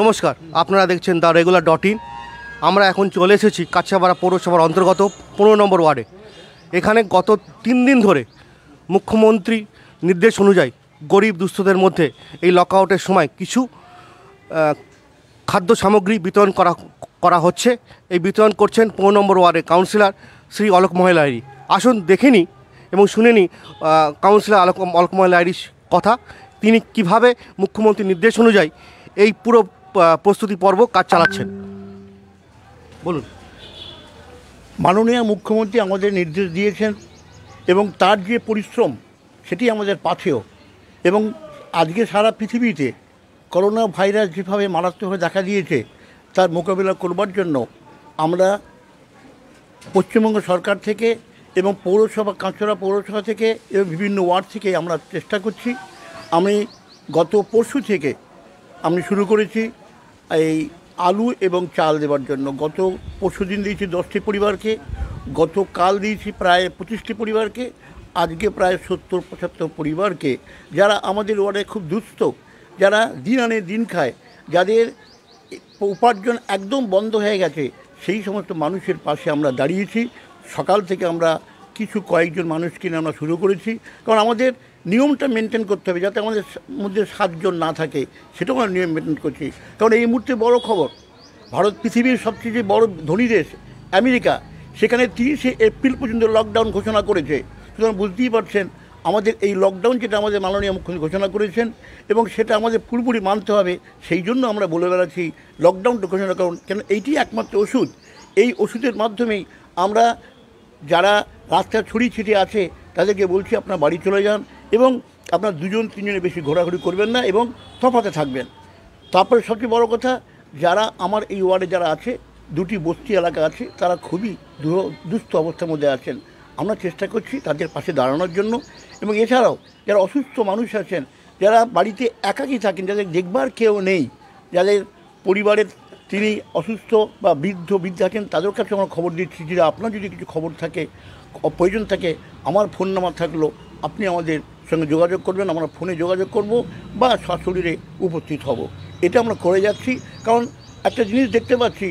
নমস্কার আপনারা দেখছেন দ্য রেগুলার ডট ইন আমরা এখন চলে এসেছি কাছাপাড়া পৌরসভার অন্তর্গত পনেরো নম্বর ওয়ার্ডে এখানে গত তিন দিন ধরে মুখ্যমন্ত্রী নির্দেশ অনুযায়ী গরিব দুস্থদের মধ্যে এই লকআউটের সময় কিছু খাদ্য সামগ্রী বিতরণ করা করা হচ্ছে এই বিতরণ করছেন পনেরো নম্বর ওয়ার্ডের কাউন্সিলর শ্রী অলোক মহেলারি আসুন দেখে নিই এবং শুনে কাউন্সিলার কাউন্সিলর আলোক অলোক মহেলারির কথা তিনি কিভাবে মুখ্যমন্ত্রীর নির্দেশ অনুযায়ী এই পুরো প্রস্তুতি পর্ব কাজ চালাচ্ছেন বলুন মাননীয় মুখ্যমন্ত্রী আমাদের নির্দেশ দিয়েছেন এবং তার যে পরিশ্রম সেটি আমাদের পাথেও এবং আজকে সারা পৃথিবীতে করোনা ভাইরাস যেভাবে মারাত্মকভাবে দেখা দিয়েছে তার মোকাবিলা করবার জন্য আমরা পশ্চিমবঙ্গ সরকার থেকে এবং পৌরসভা কাঁচরা পৌরসভা থেকে এবং বিভিন্ন ওয়ার্ড থেকে আমরা চেষ্টা করছি আমি গত পরশু থেকে আমি শুরু করেছি এই আলু এবং চাল দেওয়ার জন্য গত পরশু দিন দিয়েছি দশটি পরিবারকে গতকাল দিয়েছি প্রায় পঁচিশটি পরিবারকে আজকে প্রায় সত্তর পঁচাত্তর পরিবারকে যারা আমাদের ওয়ার্ডে খুব দুস্থ যারা দিন আনে দিন খায় যাদের উপার্জন একদম বন্ধ হয়ে গেছে সেই সমস্ত মানুষের পাশে আমরা দাঁড়িয়েছি সকাল থেকে আমরা কিছু কয়েকজন মানুষকে আমরা শুরু করেছি কারণ আমাদের নিয়মটা মেনটেন করতে হবে যাতে আমাদের মধ্যে সাতজন না থাকে সেটাও আমরা নিয়ম মেনটেন করছি কারণ এই মুহূর্তে বড় খবর ভারত পৃথিবীর সবচেয়ে যে বড় ধনী দেশ আমেরিকা সেখানে তিরিশে এপ্রিল পর্যন্ত লকডাউন ঘোষণা করেছে সুতরাং বুঝতেই পারছেন আমাদের এই লকডাউন যেটা আমাদের মাননীয় মুখ্যমন্ত্রী ঘোষণা করেছেন এবং সেটা আমাদের পুরোপুরি মানতে হবে সেই জন্য আমরা বলে বেড়াচ্ছি লকডাউনটা ঘোষণা করুন কেন এইটি একমাত্র ওষুধ এই ওষুধের মাধ্যমেই আমরা যারা রাস্তা ছড়িয়ে ছিটিয়ে আছে তাদেরকে বলছি আপনার বাড়ি চলে যান এবং আপনার দুজন তিনজনে বেশি ঘোরাঘুরি করবেন না এবং তফাতে থাকবেন তারপরে সবচেয়ে বড় কথা যারা আমার এই ওয়ার্ডে যারা আছে দুটি বস্তি এলাকা আছে তারা খুবই দুস্থ অবস্থার মধ্যে আছেন আমরা চেষ্টা করছি তাদের পাশে দাঁড়ানোর জন্য এবং এছাড়াও যারা অসুস্থ মানুষ আছেন যারা বাড়িতে একাকি থাকেন যাদের দেখবার কেউ নেই যাদের পরিবারের তিনি অসুস্থ বা বৃদ্ধ বৃদ্ধ আছেন তাদের কাছে আমরা খবর দিচ্ছি যে আপনার যদি কিছু খবর থাকে প্রয়োজন থাকে আমার ফোন নাম্বার থাকলো আপনি আমাদের সঙ্গে যোগাযোগ করবেন আমরা ফোনে যোগাযোগ করব বা শাশুড়িরে উপস্থিত হব এটা আমরা করে যাচ্ছি কারণ একটা জিনিস দেখতে পাচ্ছি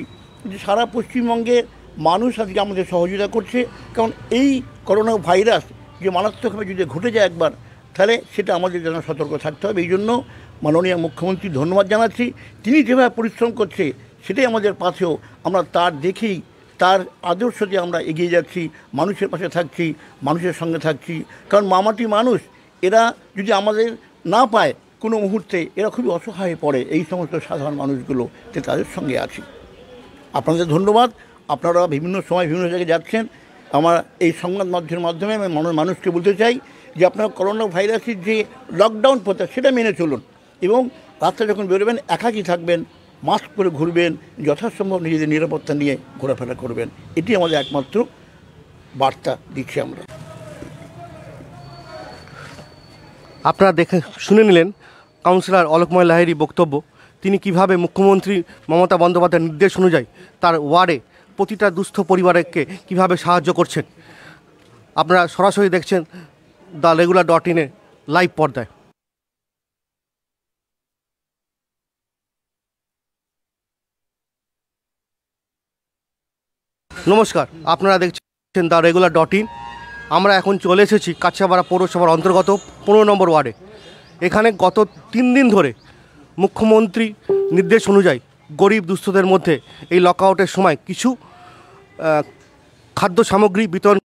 যে সারা পশ্চিমবঙ্গে মানুষ আজকে আমাদের সহযোগিতা করছে কারণ এই করোনা ভাইরাস যে মারাত্মকভাবে যদি ঘটে যায় একবার তাহলে সেটা আমাদের যেন সতর্ক থাকতে হবে এই জন্য মাননীয় মুখ্যমন্ত্রী ধন্যবাদ জানাচ্ছি তিনি যেভাবে পরিশ্রম করছে সেটাই আমাদের পাশেও আমরা তার দেখেই তার আদর্শতে আমরা এগিয়ে যাচ্ছি মানুষের পাশে থাকছি মানুষের সঙ্গে থাকছি কারণ মামাটি মানুষ এরা যদি আমাদের না পায় কোনো মুহূর্তে এরা খুবই অসহায় পড়ে এই সমস্ত সাধারণ মানুষগুলো যে তাদের সঙ্গে আছি আপনাদের ধন্যবাদ আপনারা বিভিন্ন সময় বিভিন্ন জায়গায় যাচ্ছেন আমার এই সংবাদ মাধ্যমের মাধ্যমে আমি মানুষকে বলতে চাই যে আপনারা করোনা ভাইরাসের যে লকডাউন প্রথা সেটা মেনে চলুন এবং রাস্তা যখন বেরোবেন একাকি থাকবেন মাস্ক পরে ঘুরবেন যথাসম্ভব নিজেদের নিরাপত্তা নিয়ে ঘোরাফেরা করবেন এটি আমাদের একমাত্র বার্তা দিচ্ছি আমরা আপনারা দেখে শুনে নিলেন কাউন্সিলর অলোকময় লাহেরি বক্তব্য তিনি কিভাবে মুখ্যমন্ত্রী মমতা বন্দ্যোপাধ্যায়ের নির্দেশ অনুযায়ী তার ওয়ার্ডে প্রতিটা দুস্থ পরিবারকে কিভাবে সাহায্য করছেন আপনারা সরাসরি দেখছেন দ্য রেগুলার ডট ইনে লাইভ পর্দায় নমস্কার আপনারা দেখছেন দ্য রেগুলার ডট ইন আমরা এখন চলে এসেছি কাছাপাড়া পৌরসভার অন্তর্গত পনেরো নম্বর ওয়ার্ডে এখানে গত তিন দিন ধরে মুখ্যমন্ত্রী নির্দেশ অনুযায়ী গরিব দুস্থদের মধ্যে এই লকআউটের সময় কিছু খাদ্য সামগ্রী বিতরণ